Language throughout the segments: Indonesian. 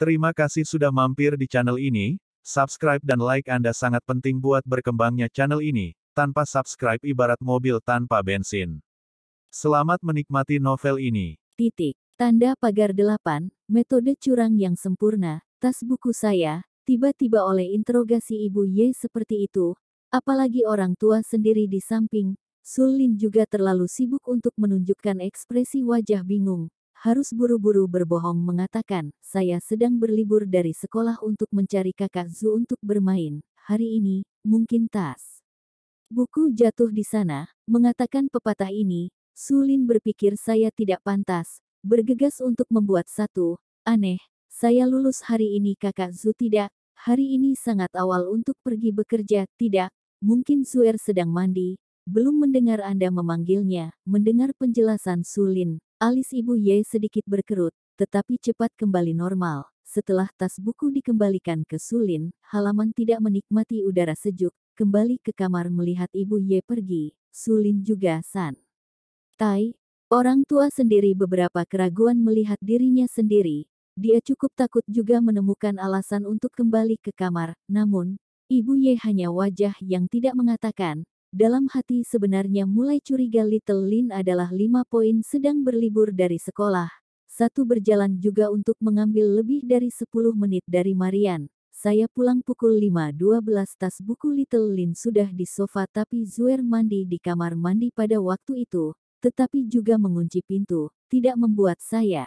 Terima kasih sudah mampir di channel ini, subscribe dan like Anda sangat penting buat berkembangnya channel ini, tanpa subscribe ibarat mobil tanpa bensin. Selamat menikmati novel ini. Titik. Tanda pagar 8, metode curang yang sempurna, tas buku saya, tiba-tiba oleh interogasi ibu Y seperti itu, apalagi orang tua sendiri di samping, Sulin juga terlalu sibuk untuk menunjukkan ekspresi wajah bingung, harus buru-buru berbohong mengatakan, saya sedang berlibur dari sekolah untuk mencari kakak Zu untuk bermain, hari ini, mungkin tas. Buku jatuh di sana, mengatakan pepatah ini, Sulin berpikir saya tidak pantas, bergegas untuk membuat satu, aneh, saya lulus hari ini kakak Zu tidak, hari ini sangat awal untuk pergi bekerja, tidak, mungkin Suer sedang mandi, belum mendengar Anda memanggilnya, mendengar penjelasan Sulin, Alis ibu Ye sedikit berkerut, tetapi cepat kembali normal. Setelah tas buku dikembalikan ke Sulin, halaman tidak menikmati udara sejuk, kembali ke kamar melihat ibu Ye pergi, Sulin juga san. Tai, orang tua sendiri beberapa keraguan melihat dirinya sendiri, dia cukup takut juga menemukan alasan untuk kembali ke kamar, namun, ibu Ye hanya wajah yang tidak mengatakan, dalam hati sebenarnya mulai curiga Little Lin adalah lima poin sedang berlibur dari sekolah. Satu berjalan juga untuk mengambil lebih dari 10 menit dari Marian. Saya pulang pukul 5.12 tas buku Little Lin sudah di sofa tapi Zuer mandi di kamar mandi pada waktu itu, tetapi juga mengunci pintu, tidak membuat saya.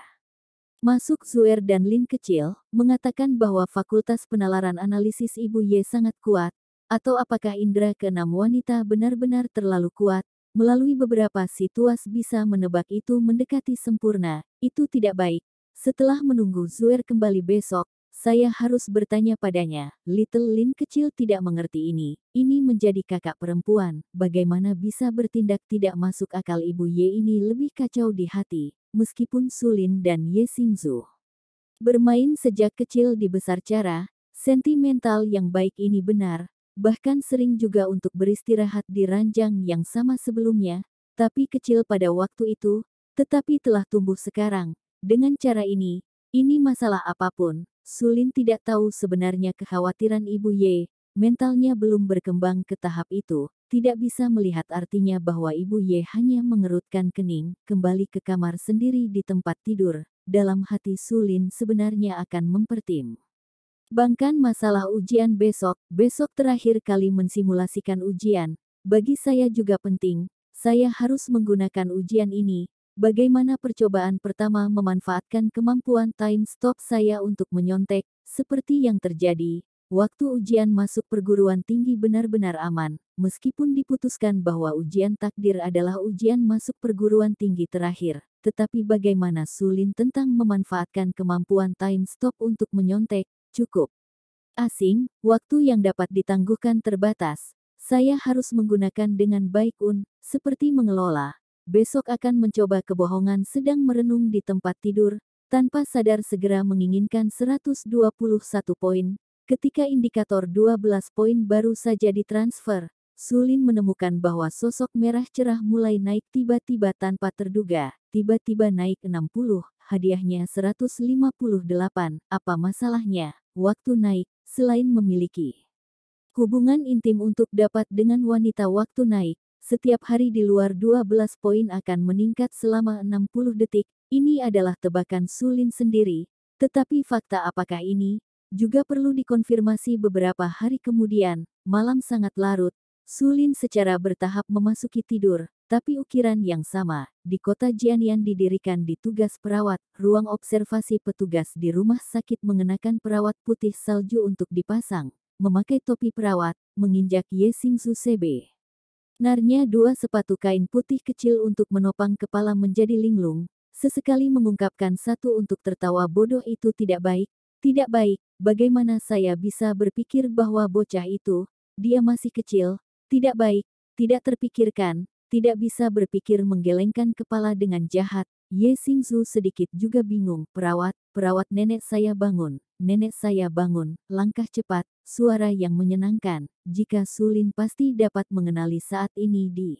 Masuk Zuer dan Lin kecil, mengatakan bahwa fakultas penalaran analisis Ibu Ye sangat kuat, atau apakah indera keenam wanita benar-benar terlalu kuat? Melalui beberapa situas bisa menebak itu mendekati sempurna, itu tidak baik. Setelah menunggu Zuer kembali besok, saya harus bertanya padanya. Little Lin kecil tidak mengerti ini. Ini menjadi kakak perempuan. Bagaimana bisa bertindak tidak masuk akal ibu Ye ini lebih kacau di hati, meskipun Sulin dan Ye Xingzu. Bermain sejak kecil di besar cara, sentimental yang baik ini benar, Bahkan sering juga untuk beristirahat di ranjang yang sama sebelumnya, tapi kecil pada waktu itu, tetapi telah tumbuh sekarang. Dengan cara ini, ini masalah apapun. Sulin tidak tahu sebenarnya kekhawatiran Ibu Ye. mentalnya belum berkembang ke tahap itu, tidak bisa melihat artinya bahwa Ibu Ye hanya mengerutkan kening, kembali ke kamar sendiri di tempat tidur. Dalam hati Sulin sebenarnya akan mempertim. Bangkan masalah ujian besok, besok terakhir kali mensimulasikan ujian, bagi saya juga penting, saya harus menggunakan ujian ini, bagaimana percobaan pertama memanfaatkan kemampuan time stop saya untuk menyontek, seperti yang terjadi, waktu ujian masuk perguruan tinggi benar-benar aman, meskipun diputuskan bahwa ujian takdir adalah ujian masuk perguruan tinggi terakhir. Tetapi bagaimana Sulin tentang memanfaatkan kemampuan time stop untuk menyontek, cukup. Asing, waktu yang dapat ditangguhkan terbatas. Saya harus menggunakan dengan baik un, seperti mengelola. Besok akan mencoba kebohongan sedang merenung di tempat tidur, tanpa sadar segera menginginkan 121 poin. Ketika indikator 12 poin baru saja ditransfer, Sulin menemukan bahwa sosok merah cerah mulai naik tiba-tiba tanpa terduga, tiba-tiba naik 60, hadiahnya 158, apa masalahnya? waktu naik, selain memiliki hubungan intim untuk dapat dengan wanita waktu naik, setiap hari di luar 12 poin akan meningkat selama 60 detik. Ini adalah tebakan Sulin sendiri, tetapi fakta apakah ini juga perlu dikonfirmasi beberapa hari kemudian, malam sangat larut, Sulin secara bertahap memasuki tidur, tapi ukiran yang sama, di kota Jianian didirikan di tugas perawat, ruang observasi petugas di rumah sakit mengenakan perawat putih salju untuk dipasang, memakai topi perawat, menginjak Ye Sing Su Sebe. Narnya dua sepatu kain putih kecil untuk menopang kepala menjadi linglung, sesekali mengungkapkan satu untuk tertawa bodoh itu tidak baik, tidak baik, bagaimana saya bisa berpikir bahwa bocah itu, dia masih kecil, tidak baik, tidak terpikirkan, tidak bisa berpikir menggelengkan kepala dengan jahat. Ye Xingzu sedikit juga bingung, perawat, perawat nenek saya bangun, nenek saya bangun, langkah cepat, suara yang menyenangkan, jika Sulin pasti dapat mengenali saat ini di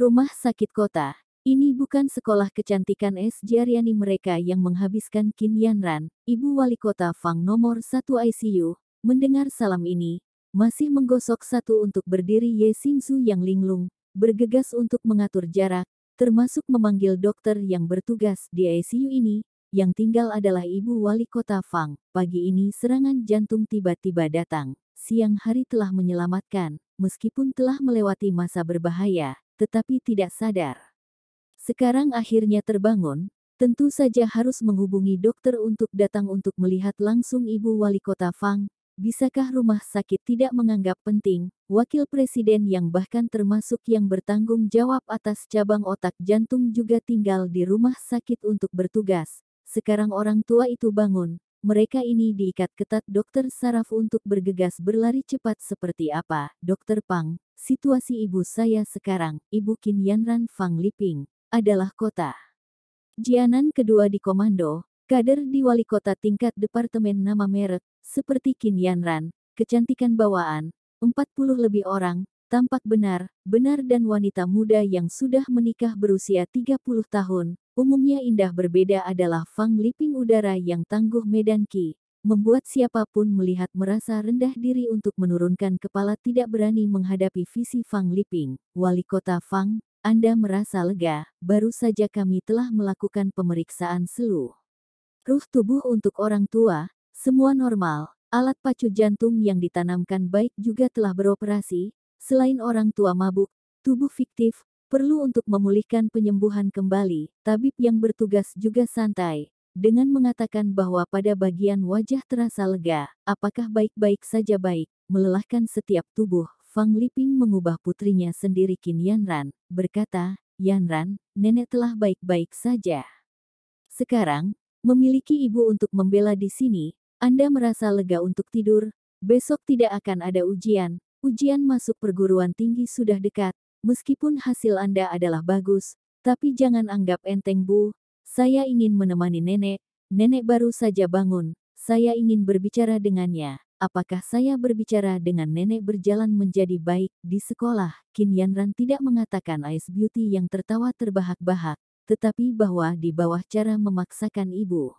rumah sakit kota. Ini bukan sekolah kecantikan es Jariani mereka yang menghabiskan Qin Yanran, ibu wali kota Fang nomor 1 ICU. Mendengar salam ini, masih menggosok satu untuk berdiri Ye Xingzu yang linglung, bergegas untuk mengatur jarak, termasuk memanggil dokter yang bertugas di ICU ini, yang tinggal adalah ibu wali kota Fang. Pagi ini serangan jantung tiba-tiba datang, siang hari telah menyelamatkan, meskipun telah melewati masa berbahaya, tetapi tidak sadar. Sekarang akhirnya terbangun, tentu saja harus menghubungi dokter untuk datang untuk melihat langsung ibu wali kota Fang, Bisakah rumah sakit tidak menganggap penting, wakil presiden yang bahkan termasuk yang bertanggung jawab atas cabang otak jantung juga tinggal di rumah sakit untuk bertugas. Sekarang orang tua itu bangun, mereka ini diikat ketat dokter saraf untuk bergegas berlari cepat seperti apa, dokter Pang, situasi ibu saya sekarang, ibu Qin Yanran Fang Liping, adalah kota. Jianan kedua di komando, kader di wali kota tingkat departemen nama merek, seperti Qin Yanran, kecantikan bawaan, 40 lebih orang, tampak benar, benar dan wanita muda yang sudah menikah berusia 30 tahun, umumnya indah berbeda adalah Fang Liping udara yang tangguh Medan Qi, membuat siapapun melihat merasa rendah diri untuk menurunkan kepala tidak berani menghadapi visi Fang Liping. Wali kota Fang, Anda merasa lega, baru saja kami telah melakukan pemeriksaan seluruh Ruh tubuh untuk orang tua, semua normal, alat pacu jantung yang ditanamkan baik juga telah beroperasi, selain orang tua mabuk, tubuh fiktif, perlu untuk memulihkan penyembuhan kembali, tabib yang bertugas juga santai, dengan mengatakan bahwa pada bagian wajah terasa lega, apakah baik-baik saja baik, melelahkan setiap tubuh, Fang Liping mengubah putrinya sendiri Qin Yanran, berkata, Yanran, nenek telah baik-baik saja. Sekarang, memiliki ibu untuk membela di sini, anda merasa lega untuk tidur, besok tidak akan ada ujian, ujian masuk perguruan tinggi sudah dekat, meskipun hasil Anda adalah bagus, tapi jangan anggap enteng Bu, saya ingin menemani nenek, nenek baru saja bangun, saya ingin berbicara dengannya. Apakah saya berbicara dengan nenek berjalan menjadi baik di sekolah? Qin Yanran tidak mengatakan Ice Beauty yang tertawa terbahak-bahak, tetapi bahwa di bawah cara memaksakan ibu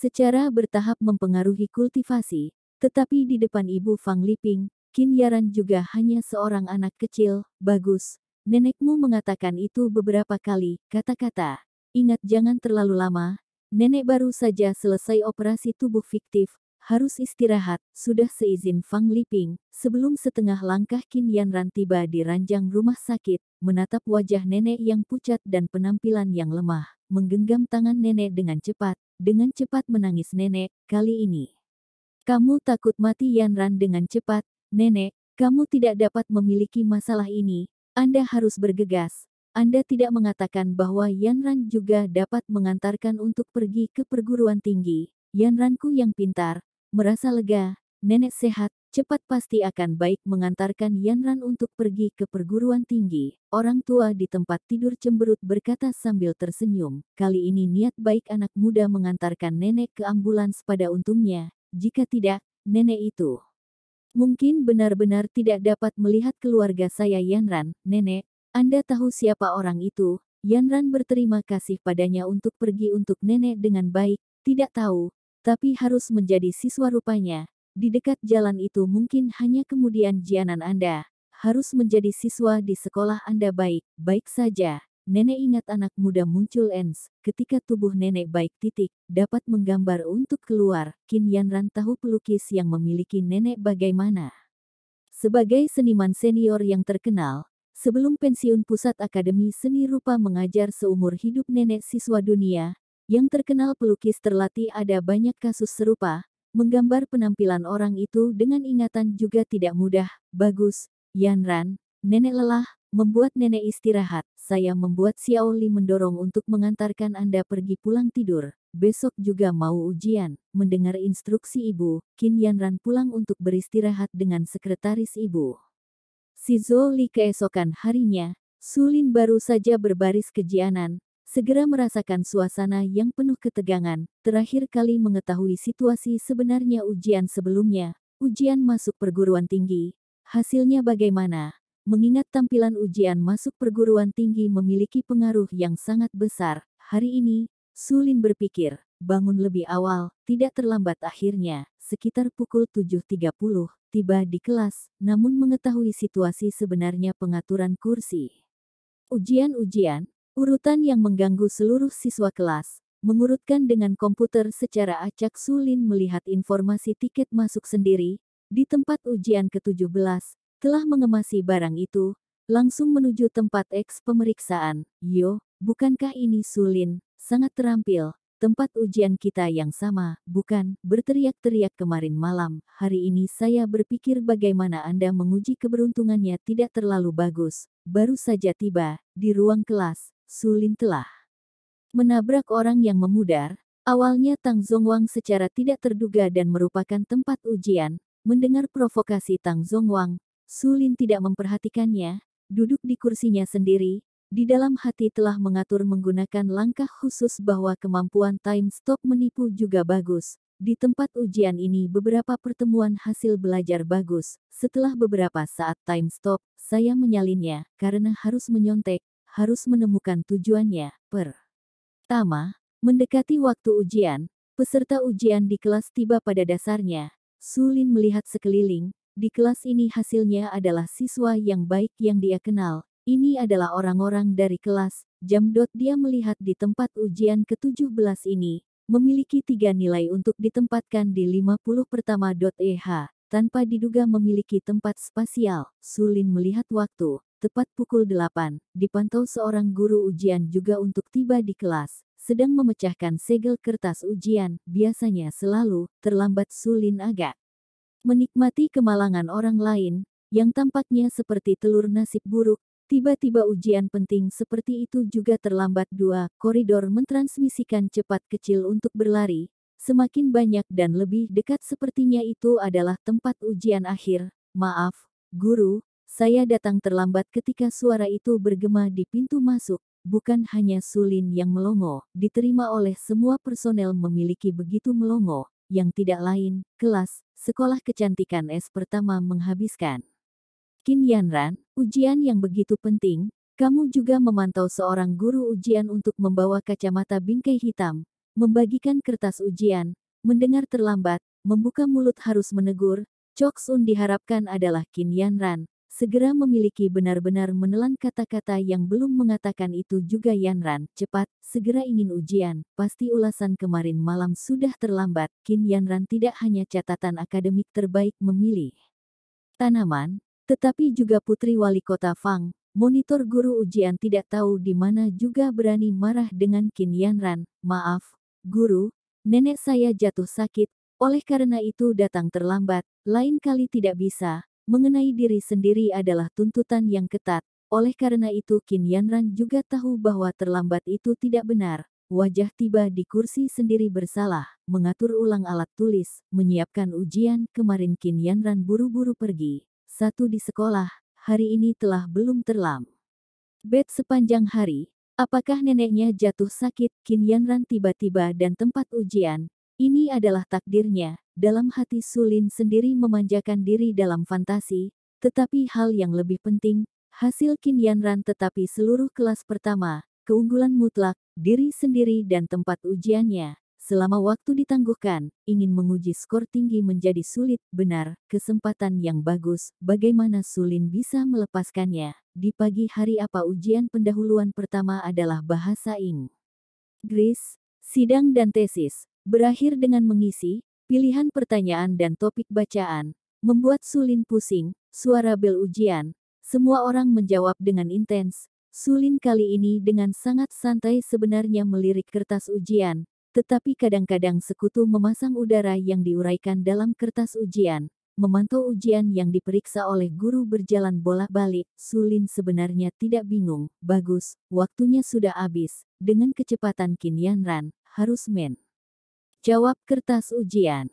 secara bertahap mempengaruhi kultivasi, tetapi di depan ibu Fang Liping, Qin Yaran juga hanya seorang anak kecil, bagus. Nenekmu mengatakan itu beberapa kali, kata-kata. Ingat jangan terlalu lama, nenek baru saja selesai operasi tubuh fiktif, harus istirahat, sudah seizin Fang Liping. Sebelum setengah langkah Qin Yanran tiba di ranjang rumah sakit, menatap wajah nenek yang pucat dan penampilan yang lemah, menggenggam tangan nenek dengan cepat, dengan cepat menangis nenek, kali ini. Kamu takut mati Yanran dengan cepat, nenek, kamu tidak dapat memiliki masalah ini, Anda harus bergegas. Anda tidak mengatakan bahwa Yanran juga dapat mengantarkan untuk pergi ke perguruan tinggi. Yanranku yang pintar, merasa lega, nenek sehat, cepat pasti akan baik mengantarkan Yanran untuk pergi ke perguruan tinggi. Orang tua di tempat tidur cemberut berkata sambil tersenyum, kali ini niat baik anak muda mengantarkan nenek ke ambulans pada untungnya, jika tidak, nenek itu. Mungkin benar-benar tidak dapat melihat keluarga saya Yanran, nenek, Anda tahu siapa orang itu, Yanran berterima kasih padanya untuk pergi untuk nenek dengan baik, tidak tahu, tapi harus menjadi siswa rupanya, di dekat jalan itu mungkin hanya kemudian jianan Anda, harus menjadi siswa di sekolah Anda baik, baik saja. Nenek ingat anak muda muncul Ens, ketika tubuh nenek baik titik, dapat menggambar untuk keluar, Qin Yanran tahu pelukis yang memiliki nenek bagaimana. Sebagai seniman senior yang terkenal, sebelum pensiun Pusat Akademi Seni Rupa mengajar seumur hidup nenek siswa dunia, yang terkenal pelukis terlatih ada banyak kasus serupa, Menggambar penampilan orang itu dengan ingatan juga tidak mudah, bagus, Yanran, nenek lelah, membuat nenek istirahat, saya membuat Xiao Li mendorong untuk mengantarkan Anda pergi pulang tidur, besok juga mau ujian, mendengar instruksi ibu, Qin Yanran pulang untuk beristirahat dengan sekretaris ibu. Si Zoli keesokan harinya, Sulin baru saja berbaris kejianan segera merasakan suasana yang penuh ketegangan, terakhir kali mengetahui situasi sebenarnya ujian sebelumnya, ujian masuk perguruan tinggi, hasilnya bagaimana? Mengingat tampilan ujian masuk perguruan tinggi memiliki pengaruh yang sangat besar, hari ini, Sulin berpikir, bangun lebih awal, tidak terlambat akhirnya, sekitar pukul 7.30, tiba di kelas, namun mengetahui situasi sebenarnya pengaturan kursi. Ujian-ujian, Urutan yang mengganggu seluruh siswa kelas, mengurutkan dengan komputer secara acak Sulin melihat informasi tiket masuk sendiri, di tempat ujian ke-17, telah mengemasi barang itu, langsung menuju tempat eks pemeriksaan. Yo, bukankah ini Sulin, sangat terampil, tempat ujian kita yang sama, bukan? Berteriak-teriak kemarin malam, hari ini saya berpikir bagaimana Anda menguji keberuntungannya tidak terlalu bagus. Baru saja tiba, di ruang kelas, Sulin telah menabrak orang yang memudar. Awalnya Tang Zongwang secara tidak terduga dan merupakan tempat ujian, mendengar provokasi Tang Zongwang, Sulin tidak memperhatikannya, duduk di kursinya sendiri, di dalam hati telah mengatur menggunakan langkah khusus bahwa kemampuan time stop menipu juga bagus. Di tempat ujian ini beberapa pertemuan hasil belajar bagus. Setelah beberapa saat time stop, saya menyalinnya, karena harus menyontek, harus menemukan tujuannya. Pertama, mendekati waktu ujian, peserta ujian di kelas tiba pada dasarnya. Sulin melihat sekeliling, di kelas ini hasilnya adalah siswa yang baik yang dia kenal. Ini adalah orang-orang dari kelas, Jam dot dia melihat di tempat ujian ke-17 ini, memiliki tiga nilai untuk ditempatkan di 50 pertama. Eh, tanpa diduga memiliki tempat spasial, Sulin melihat waktu, tepat pukul 8, dipantau seorang guru ujian juga untuk tiba di kelas, sedang memecahkan segel kertas ujian, biasanya selalu terlambat Sulin agak. Menikmati kemalangan orang lain, yang tampaknya seperti telur nasib buruk, tiba-tiba ujian penting seperti itu juga terlambat dua, koridor mentransmisikan cepat kecil untuk berlari, semakin banyak dan lebih dekat sepertinya itu adalah tempat ujian akhir, maaf, guru, saya datang terlambat ketika suara itu bergema di pintu masuk, bukan hanya Sulin yang melongo, diterima oleh semua personel memiliki begitu melongo, yang tidak lain, kelas, sekolah kecantikan S pertama menghabiskan. Kin Yanran, ujian yang begitu penting, kamu juga memantau seorang guru ujian untuk membawa kacamata bingkai hitam, membagikan kertas ujian, mendengar terlambat, membuka mulut harus menegur, Chok Sun diharapkan adalah Yan Yanran, segera memiliki benar-benar menelan kata-kata yang belum mengatakan itu juga Yanran, cepat, segera ingin ujian, pasti ulasan kemarin malam sudah terlambat, Qin Yanran tidak hanya catatan akademik terbaik memilih tanaman, tetapi juga putri wali kota Fang, monitor guru ujian tidak tahu di mana juga berani marah dengan Qin Yanran, maaf, guru, nenek saya jatuh sakit, oleh karena itu datang terlambat, lain kali tidak bisa, mengenai diri sendiri adalah tuntutan yang ketat. Oleh karena itu Qin Yanran juga tahu bahwa terlambat itu tidak benar. Wajah tiba di kursi sendiri bersalah, mengatur ulang alat tulis, menyiapkan ujian. Kemarin Qin Yanran buru-buru pergi. Satu di sekolah, hari ini telah belum terlam. Bed sepanjang hari, apakah neneknya jatuh sakit? Qin Yanran tiba-tiba dan tempat ujian, ini adalah takdirnya, dalam hati Sulin sendiri memanjakan diri dalam fantasi, tetapi hal yang lebih penting, hasil Qin Yanran tetapi seluruh kelas pertama, keunggulan mutlak, diri sendiri dan tempat ujiannya. Selama waktu ditangguhkan, ingin menguji skor tinggi menjadi sulit, benar, kesempatan yang bagus, bagaimana Sulin bisa melepaskannya. Di pagi hari apa ujian pendahuluan pertama adalah bahasa Inggris, sidang dan tesis, Berakhir dengan mengisi, pilihan pertanyaan dan topik bacaan, membuat Sulin pusing, suara bel ujian, semua orang menjawab dengan intens, Sulin kali ini dengan sangat santai sebenarnya melirik kertas ujian, tetapi kadang-kadang sekutu memasang udara yang diuraikan dalam kertas ujian, memantau ujian yang diperiksa oleh guru berjalan bolak-balik, Sulin sebenarnya tidak bingung. Bagus, waktunya sudah habis. Dengan kecepatan Kinyanran, harus men. Jawab kertas ujian.